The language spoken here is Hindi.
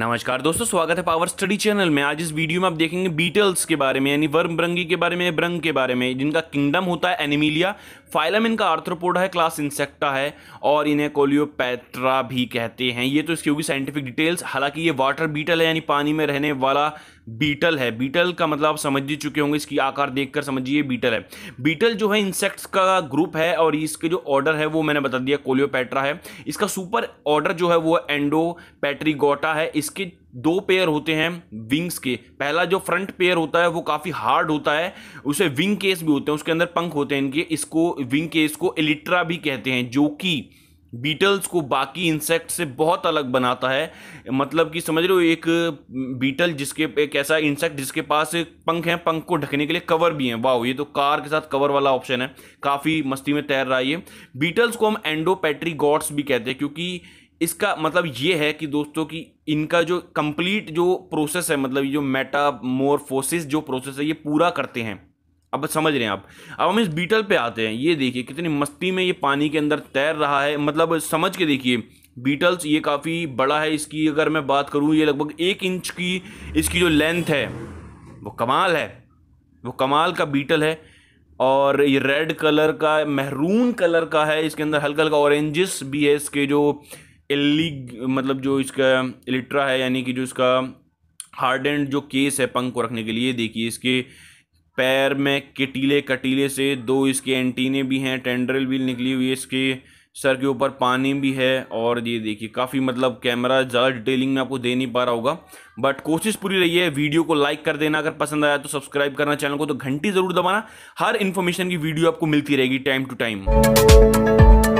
नमस्कार दोस्तों स्वागत है पावर स्टडी चैनल में आज इस वीडियो में आप देखेंगे बीटल्स के बारे में यानी वर्म ब्रंगी के बारे में ब्रंग के बारे में जिनका किंगडम होता है एनिमिलिया फाइलम इनका आर्थ्रोपोडा है क्लास इंसेक्टा है और इन्हें कोलियोपैट्रा भी कहते हैं ये तो इसकी होगी साइंटिफिक डिटेल्स हालांकि ये वाटर बीटल है यानी पानी में रहने वाला बीटल है बीटल का मतलब आप समझ ही चुके होंगे इसकी आकार देखकर समझिए बीटल है बीटल जो है इंसेक्ट्स का ग्रुप है और इसके जो ऑर्डर है वो मैंने बता दिया कोलियोपैट्रा है इसका सुपर ऑर्डर जो है वो एंडो पैट्रीगोटा है इसके दो पेयर होते हैं विंग्स के पहला जो फ्रंट पेयर होता है वो काफ़ी हार्ड होता है उसे विंग केस भी होते हैं उसके अंदर पंख होते हैं इनके इसको विंग केस को एलिट्रा भी कहते हैं जो कि बीटल्स को बाकी इंसेक्ट से बहुत अलग बनाता है मतलब कि समझ लो एक बीटल जिसके एक ऐसा इंसेक्ट जिसके पास पंख हैं पंख को ढकने के लिए कवर भी हैं वाह ये तो कार के साथ कवर वाला ऑप्शन है काफ़ी मस्ती में तैर रहा है ये बीटल्स को हम एंडोपैट्री गॉड्स भी कहते हैं क्योंकि इसका मतलब ये है कि दोस्तों कि इनका जो कंप्लीट जो प्रोसेस है मतलब ये जो मेटामोरफोसिस जो प्रोसेस है ये पूरा करते हैं अब समझ रहे हैं आप अब हम इस बीटल पे आते हैं ये देखिए कितनी मस्ती में ये पानी के अंदर तैर रहा है मतलब समझ के देखिए बीटल्स ये काफ़ी बड़ा है इसकी अगर मैं बात करूँ ये लगभग एक इंच की इसकी जो लेंथ है वो कमाल है वो कमाल का बीटल है और ये रेड कलर का महरून कलर का है इसके अंदर हल्का हल्का ऑरेंजिस भी है इसके जो एलिग मतलब जो इसका इलिट्रा है यानी कि जो इसका हार्ड एंड जो केस है पंख को रखने के लिए देखिए इसके पैर में किटीले कटीले से दो इसके एंटीने भी हैं टेंड्रल भी निकली हुई है इसके सर के ऊपर पानी भी है और ये देखिए काफ़ी मतलब कैमरा ज़्यादा डिटेलिंग में आपको दे नहीं पा रहा होगा बट कोशिश पूरी रही है वीडियो को लाइक कर देना अगर पसंद आया तो सब्सक्राइब करना चैनल को तो घंटी ज़रूर दबाना हर इन्फॉर्मेशन की वीडियो आपको मिलती रहेगी टाइम टू टाइम